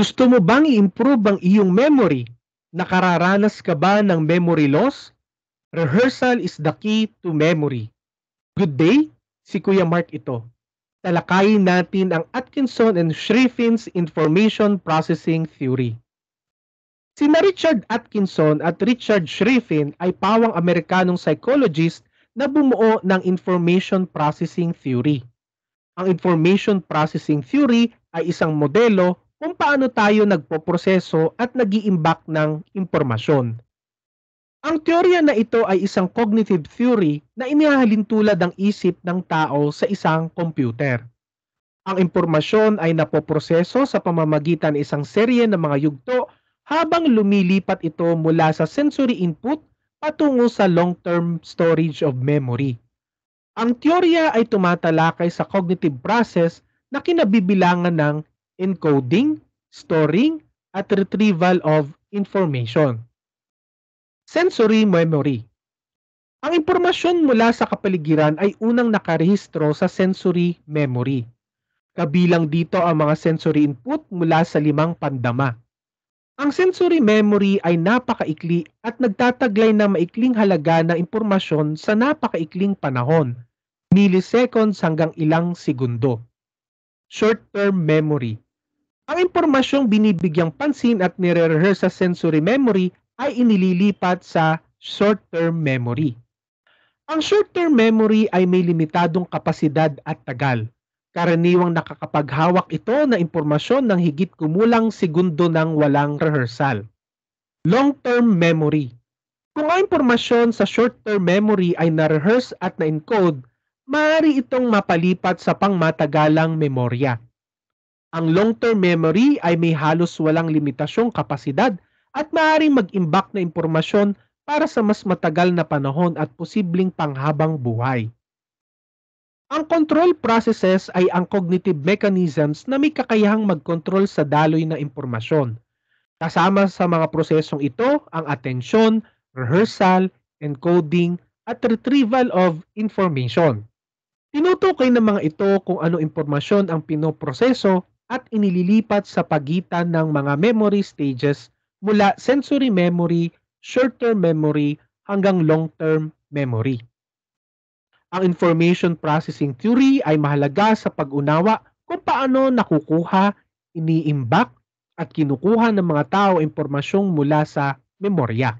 Gusto mo bang i-improve ang iyong memory? Nakararanas ka ba ng memory loss? Rehearsal is the key to memory. Good day, si Kuya Mark ito. Talakayin natin ang Atkinson and Shriven's Information Processing Theory. Sina Richard Atkinson at Richard Shriven ay pawang Amerikanong psychologist na bumuo ng Information Processing Theory. Ang Information Processing Theory ay isang modelo kung paano tayo nagpoproseso at nag iimbak ng impormasyon. Ang teorya na ito ay isang cognitive theory na inihahalin tulad ang isip ng tao sa isang computer. Ang impormasyon ay napoproseso sa pamamagitan isang serye ng mga yugto habang lumilipat ito mula sa sensory input patungo sa long-term storage of memory. Ang teorya ay tumatalakay sa cognitive process na kinabibilangan ng encoding, storing, at retrieval of information. Sensory memory. Ang impormasyon mula sa kapaligiran ay unang nakarehistro sa sensory memory. Kabilang dito ang mga sensory input mula sa limang pandama. Ang sensory memory ay napakaikli at nagtataglay ng maikling halaga ng impormasyon sa napakaikling panahon, milliseconds hanggang ilang segundo. Short-term memory. Ang impormasyong binibigyang pansin at nire-rehearse sa sensory memory ay inililipat sa short-term memory. Ang short-term memory ay may limitadong kapasidad at tagal. Karaniwang nakakapaghawak ito na impormasyon ng higit kumulang segundo ng walang rehearsal. Long-term memory Kung ang impormasyon sa short-term memory ay na-rehearse at na-encode, maaari itong mapalipat sa pangmatagalang memorya. Ang long-term memory ay may halos walang limitasyong kapasidad at maaaring mag-imbak na impormasyon para sa mas matagal na panahon at posibleng panghabang buhay. Ang control processes ay ang cognitive mechanisms na may kakayahang mag-control sa daloy na impormasyon. Kasama sa mga prosesong ito ang attention, rehearsal, encoding, at retrieval of information. Tinutukoy ng mga ito kung ano impormasyon ang pinoproseso at inililipat sa pagitan ng mga memory stages mula sensory memory, short-term memory, hanggang long-term memory. Ang information processing theory ay mahalaga sa pag-unawa kung paano nakukuha, iniimbak, at kinukuha ng mga tao impormasyong mula sa memorya.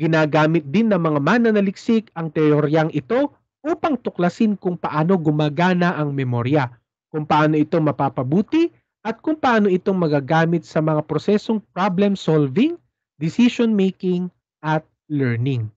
Ginagamit din ng mga mananaliksik ang teoryang ito upang tuklasin kung paano gumagana ang memorya kung paano ito mapapabuti at kung paano itong magagamit sa mga prosesong problem solving, decision making, at learning.